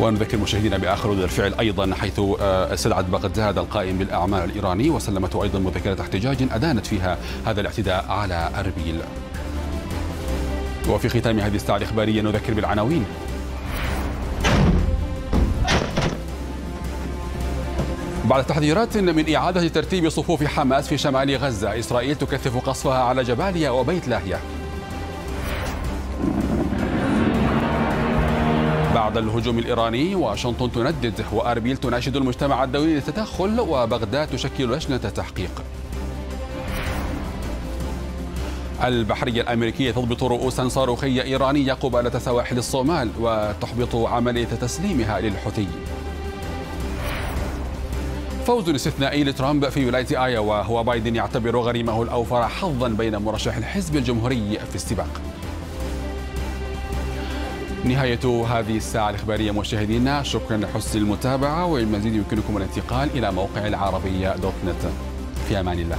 ونذكر مشاهدينا باخر رد الفعل ايضا حيث استدعت آه، بغداد القائم بالاعمال الايراني وسلمته ايضا مذكره احتجاج ادانت فيها هذا الاعتداء على اربيل. وفي ختام هذه الساعه الاخباريه نذكر بالعناوين. بعد تحذيرات من إعادة ترتيب صفوف حماس في شمال غزة إسرائيل تكثف قصفها على جباليا وبيت لاهية بعد الهجوم الإيراني واشنطن تندد وأربيل تناشد المجتمع الدولي للتدخل وبغداد تشكل لجنة تحقيق البحرية الأمريكية تضبط رؤوسا صاروخية إيرانية قبالة سواحل الصومال وتحبط عملية تسليمها للحوثي فوز استثنائي لترامب في ولاية آيوا وبايدن يعتبر غريمه الأوفر حظا بين مرشح الحزب الجمهوري في السباق نهاية هذه الساعة الإخبارية مشاهدينا شكرا لحسن المتابعة والمزيد يمكنكم الانتقال إلى موقع العربية دوت نت في أمان الله